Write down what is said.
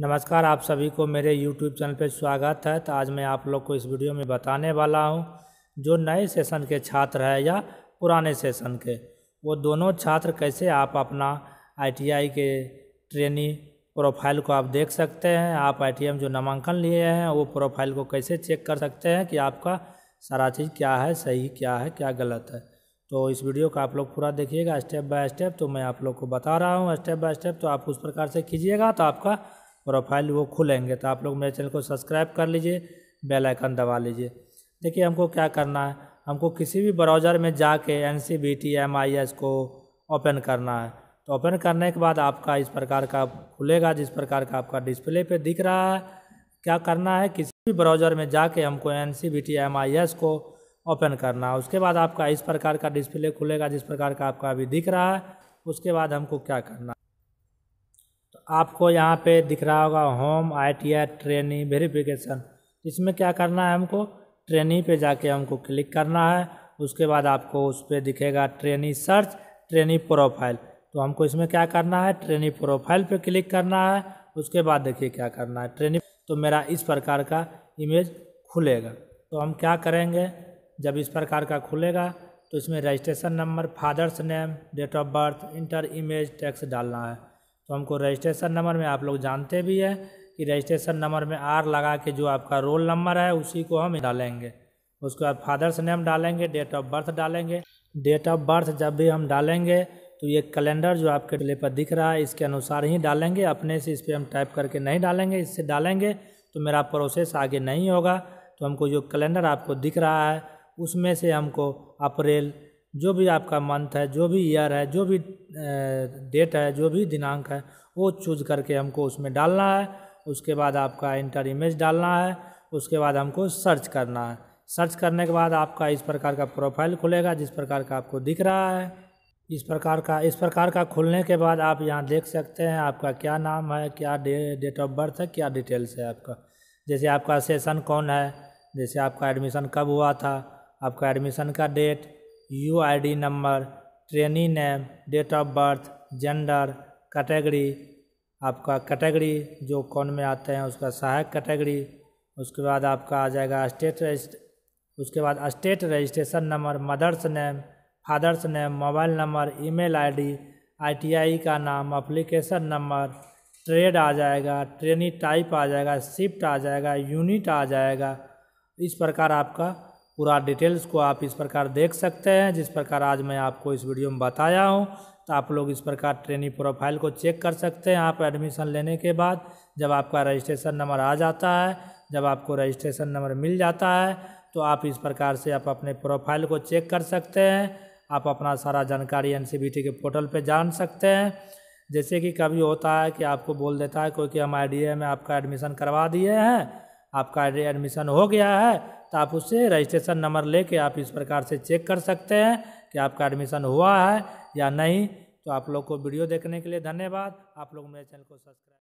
नमस्कार आप सभी को मेरे YouTube चैनल पर स्वागत है तो आज मैं आप लोग को इस वीडियो में बताने वाला हूं जो नए सेशन के छात्र है या पुराने सेशन के वो दोनों छात्र कैसे आप अपना आई के ट्रेनी प्रोफाइल को आप देख सकते हैं आप आई में जो नामांकन लिए हैं वो प्रोफाइल को कैसे चेक कर सकते हैं कि आपका सारा चीज़ क्या है सही क्या है क्या गलत है तो इस वीडियो का आप लोग पूरा देखिएगा स्टेप बाय स्टेप तो मैं आप लोग को बता रहा हूँ स्टेप बाय स्टेप तो आप उस प्रकार से कीजिएगा तो आपका प्रोफाइल वो खुलेंगे तो आप लोग मेरे चैनल को सब्सक्राइब कर लीजिए बेल आइकन दबा लीजिए देखिए हमको क्या करना है हमको किसी भी ब्राउज़र में जाके N C V T M I S को ओपन करना है तो ओपन करने के बाद आपका इस प्रकार का खुलेगा जिस प्रकार का आपका डिस्प्ले पे दिख रहा है क्या करना है किसी भी ब्राउज़र में जाके हमको N C V T M I S को ओपन करना है उसके बाद आपका इस प्रकार का डिस्प्ले खुलेगा जिस प्रकार का आपका अभी दिख रहा है उसके बाद हमको क्या करना है तो आपको यहाँ पे दिख रहा होगा home I T I training verification इसमें क्या करना है हमको ट्रेनिंग पे जाके हमको क्लिक करना है उसके बाद आपको उस पर दिखेगा ट्रेनिंग सर्च ट्रेनिंग प्रोफाइल तो हमको इसमें क्या करना है ट्रेनिंग प्रोफाइल पे क्लिक करना है उसके बाद देखिए क्या करना है ट्रेनिंग तो मेरा इस प्रकार का इमेज खुलेगा तो हम क्या करेंगे जब इस प्रकार का खुलेगा तो इसमें registration number father's name date of birth enter image text डालना है तो हमको रजिस्ट्रेशन नंबर में आप लोग जानते भी है कि रजिस्ट्रेशन नंबर में आर लगा के जो आपका रोल नंबर है उसी को हम डालेंगे उसके बाद फादर्स नेम डालेंगे डेट ऑफ बर्थ डालेंगे डेट ऑफ बर्थ जब भी हम डालेंगे तो ये कैलेंडर जो आपके डिले पर दिख रहा है इसके अनुसार ही डालेंगे अपने से इस पर हम टाइप करके नहीं डालेंगे इससे डालेंगे तो मेरा प्रोसेस आगे नहीं होगा तो हमको जो कैलेंडर आपको दिख रहा है उसमें से हमको अप्रैल जो भी आपका मंथ है जो भी ईयर है जो भी डेट है जो भी दिनांक है वो चूज करके हमको उसमें डालना है उसके बाद आपका इंटर इमेज डालना है उसके बाद हमको सर्च करना है सर्च करने के बाद आपका इस प्रकार का प्रोफाइल खुलेगा जिस प्रकार का आपको दिख रहा है इस प्रकार का इस प्रकार का खुलने के बाद आप यहाँ देख सकते हैं आपका क्या नाम है क्या डे डेट ऑफ बर्थ है क्या डिटेल्स है आपका जैसे आपका सेशन कौन है जैसे आपका एडमिशन कब हुआ था आपका एडमिशन का date U I D number trainee name date of birth gender category आपका कैटेगरी जो कौन में आते हैं उसका सहायक कैटेगरी उसके बाद आपका आ जाएगा स्टेट रजिस्ट उसके बाद state registration number mother's name father's name mobile number email ID ITI का नाम अप्लीकेशन नंबर ट्रेड आ जाएगा ट्रेनी टाइप आ जाएगा शिफ्ट आ जाएगा यूनिट आ जाएगा इस प्रकार आपका पूरा डिटेल्स को आप इस प्रकार देख सकते हैं जिस प्रकार आज मैं आपको इस वीडियो में बताया हूँ तो आप लोग इस प्रकार ट्रेनिंग प्रोफाइल को चेक कर सकते हैं आप एडमिशन लेने के बाद जब आपका रजिस्ट्रेशन नंबर आ जाता है जब आपको रजिस्ट्रेशन नंबर मिल जाता है तो आप इस प्रकार से आप अपने प्रोफाइल को चेक कर सकते हैं आप अपना सारा जानकारी एन के पोर्टल पर जान सकते हैं जैसे कि कभी होता है कि आपको बोल देता है क्योंकि हम आई में आपका एडमिशन करवा दिए हैं आपका एडमिशन हो गया है तो आप उससे रजिस्ट्रेशन नंबर लेके आप इस प्रकार से चेक कर सकते हैं कि आपका एडमिशन हुआ है या नहीं तो आप लोग को वीडियो देखने के लिए धन्यवाद आप लोग मेरे चैनल को सब्सक्राइब